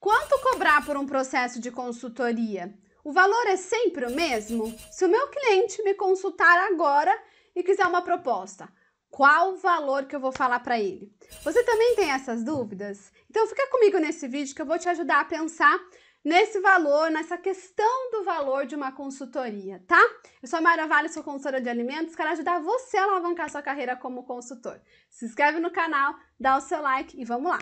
Quanto cobrar por um processo de consultoria? O valor é sempre o mesmo? Se o meu cliente me consultar agora e quiser uma proposta, qual o valor que eu vou falar para ele? Você também tem essas dúvidas? Então fica comigo nesse vídeo que eu vou te ajudar a pensar nesse valor, nessa questão do valor de uma consultoria, tá? Eu sou a Mara Vale, sou consultora de alimentos, quero ajudar você a alavancar sua carreira como consultor. Se inscreve no canal, dá o seu like e vamos lá!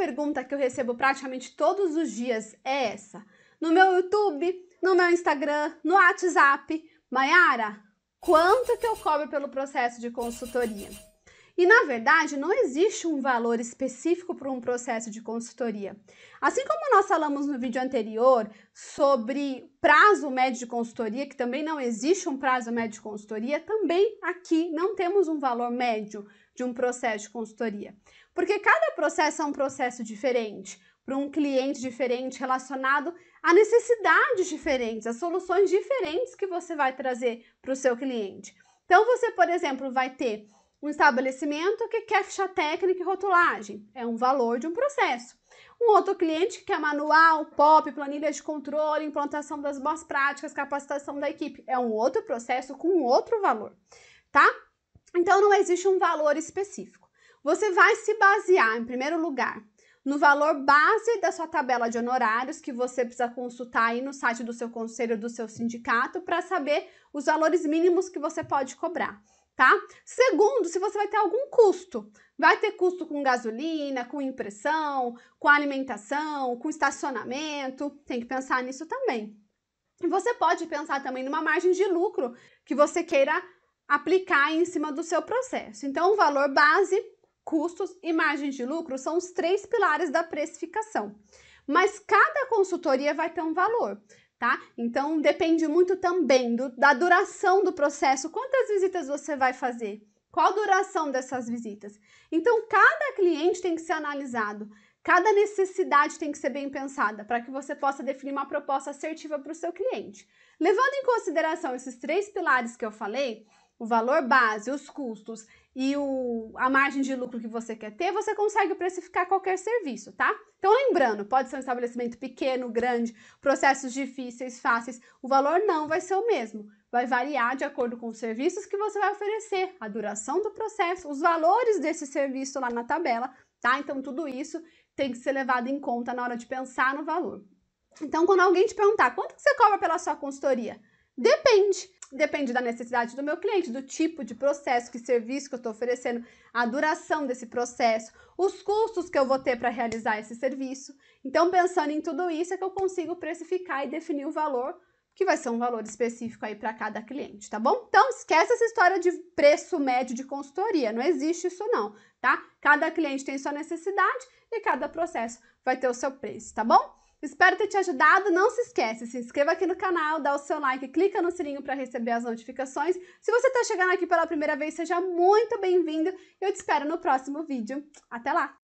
pergunta que eu recebo praticamente todos os dias é essa. No meu YouTube, no meu Instagram, no WhatsApp. Maiara, quanto que eu cobro pelo processo de consultoria? E na verdade, não existe um valor específico para um processo de consultoria. Assim como nós falamos no vídeo anterior sobre prazo médio de consultoria, que também não existe um prazo médio de consultoria, também aqui não temos um valor médio de um processo de consultoria. Porque cada processo é um processo diferente, para um cliente diferente, relacionado a necessidades diferentes, a soluções diferentes que você vai trazer para o seu cliente. Então, você, por exemplo, vai ter um estabelecimento que quer ficha técnica e rotulagem, é um valor de um processo. Um outro cliente que quer é manual, POP, planilha de controle, implantação das boas práticas, capacitação da equipe, é um outro processo com outro valor, tá? Então não existe um valor específico. Você vai se basear, em primeiro lugar, no valor base da sua tabela de honorários, que você precisa consultar aí no site do seu conselho, do seu sindicato, para saber os valores mínimos que você pode cobrar tá? Segundo, se você vai ter algum custo. Vai ter custo com gasolina, com impressão, com alimentação, com estacionamento. Tem que pensar nisso também. Você pode pensar também numa margem de lucro que você queira aplicar em cima do seu processo. Então, o valor base, custos e margem de lucro são os três pilares da precificação. Mas cada consultoria vai ter um valor tá? Então depende muito também do, da duração do processo. Quantas visitas você vai fazer? Qual a duração dessas visitas? Então cada cliente tem que ser analisado. Cada necessidade tem que ser bem pensada para que você possa definir uma proposta assertiva para o seu cliente. Levando em consideração esses três pilares que eu falei, o valor base, os custos e o, a margem de lucro que você quer ter, você consegue precificar qualquer serviço, tá? Então, lembrando, pode ser um estabelecimento pequeno, grande, processos difíceis, fáceis, o valor não vai ser o mesmo. Vai variar de acordo com os serviços que você vai oferecer, a duração do processo, os valores desse serviço lá na tabela, tá? Então, tudo isso tem que ser levado em conta na hora de pensar no valor. Então, quando alguém te perguntar quanto você cobra pela sua consultoria, depende. Depende da necessidade do meu cliente, do tipo de processo, que serviço que eu estou oferecendo, a duração desse processo, os custos que eu vou ter para realizar esse serviço. Então, pensando em tudo isso, é que eu consigo precificar e definir o valor, que vai ser um valor específico aí para cada cliente, tá bom? Então, esquece essa história de preço médio de consultoria, não existe isso não, tá? Cada cliente tem sua necessidade e cada processo vai ter o seu preço, tá bom? Espero ter te ajudado. Não se esquece, se inscreva aqui no canal, dá o seu like, clica no sininho para receber as notificações. Se você está chegando aqui pela primeira vez, seja muito bem-vindo. Eu te espero no próximo vídeo. Até lá!